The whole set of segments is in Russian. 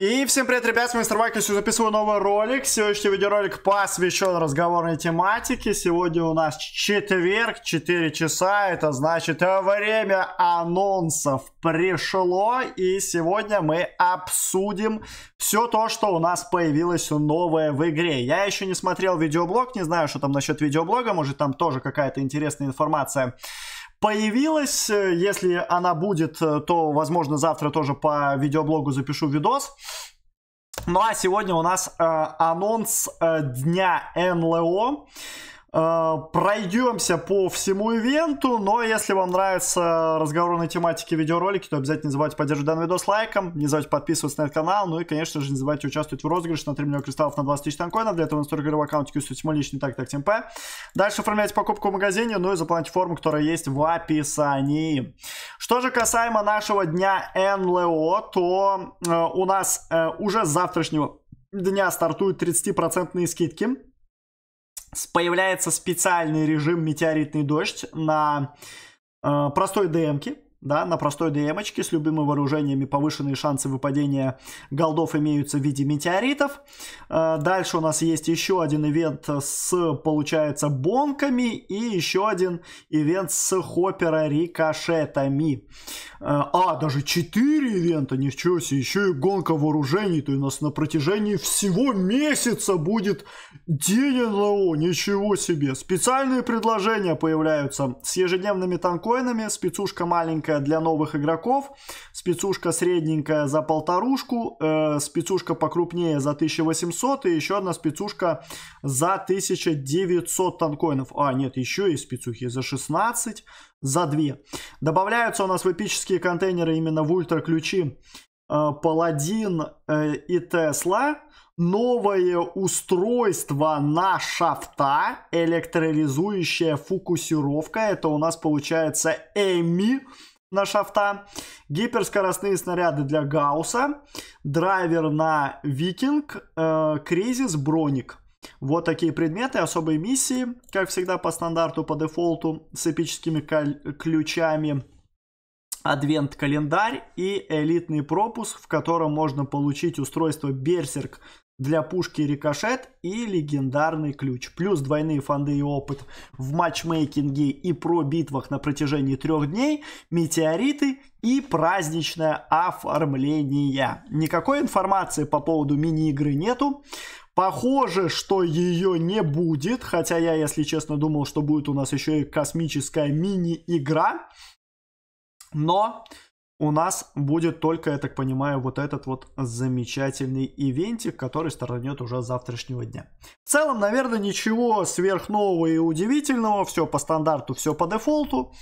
И всем привет, ребят, с вами Мистер Вайклис, записываю новый ролик. Сегодняшний видеоролик посвящен разговорной тематике. Сегодня у нас четверг, 4 часа, это значит время анонсов пришло. И сегодня мы обсудим все то, что у нас появилось новое в игре. Я еще не смотрел видеоблог, не знаю, что там насчет видеоблога, может там тоже какая-то интересная информация появилась. Если она будет, э, то, возможно, завтра тоже по видеоблогу запишу видос. Ну а сегодня у нас э, анонс э, дня НЛО. Э, пройдемся по всему ивенту, но если вам нравятся разговоры на тематике видеоролики, то обязательно не забывайте поддерживать данный видос лайком, не забывайте подписываться на этот канал, ну и, конечно же, не забывайте участвовать в розыгрыше на 3 миллиона кристаллов на 20 тысяч танкоинов, для этого настройка игрового аккаунта QSU личный так так ТМП. Дальше оформляйте покупку в магазине, ну и заполняйте форму, которая есть в описании. Что же касаемо нашего дня НЛО, то э, у нас э, уже с завтрашнего дня стартуют 30% скидки появляется специальный режим метеоритный дождь на э, простой ДМке, да, на простой ДМочке с любыми вооружениями повышенные шансы выпадения голдов имеются в виде метеоритов. Э, дальше у нас есть еще один ивент с, получается, бонками и еще один ивент с хоппера рикошетами. Э, а, даже 4 ивента, ничего себе, еще и гонка вооружений, то у нас на протяжении всего месяца будет день НЛО, ничего себе. Специальные предложения появляются с ежедневными танкоинами, спецушка маленькая для новых игроков, спецушка средненькая за полторушку, э, спецушка покрупнее за 1800 и еще одна спецушка за 1900 танкоинов. А, нет, еще и спецухи за 16, за 2. Добавляются у нас в эпические контейнеры именно в ультра ключи э, Паладин э, и Тесла. Новое устройство на шафта, электролизующая фокусировка. Это у нас получается Эми на шафта, гиперскоростные снаряды для Гауса, драйвер на Викинг, э, Кризис, Броник. Вот такие предметы, особые миссии, как всегда по стандарту, по дефолту, с эпическими ключами. Адвент-календарь и элитный пропуск, в котором можно получить устройство Берсерк для пушки рикошет и легендарный ключ. Плюс двойные фанды и опыт в матчмейкинге и про битвах на протяжении трех дней, метеориты и праздничное оформление. Никакой информации по поводу мини-игры нету. Похоже, что ее не будет, хотя я, если честно, думал, что будет у нас еще и космическая мини-игра. Но у нас будет только, я так понимаю, вот этот вот замечательный ивентик, который стартанет уже завтрашнего дня. В целом, наверное, ничего сверхнового и удивительного. Все по стандарту, все по дефолту.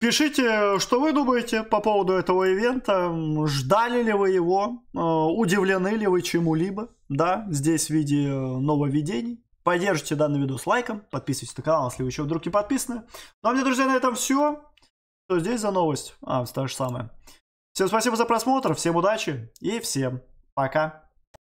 Пишите, что вы думаете по поводу этого ивента. Ждали ли вы его? Э, удивлены ли вы чему-либо? да, здесь в виде э, нововведений. Поддержите данный видос лайком, подписывайтесь на канал, если вы еще вдруг не подписаны. Ну а мне, друзья, на этом все. Что здесь за новость? А, то же самое. Всем спасибо за просмотр, всем удачи и всем пока.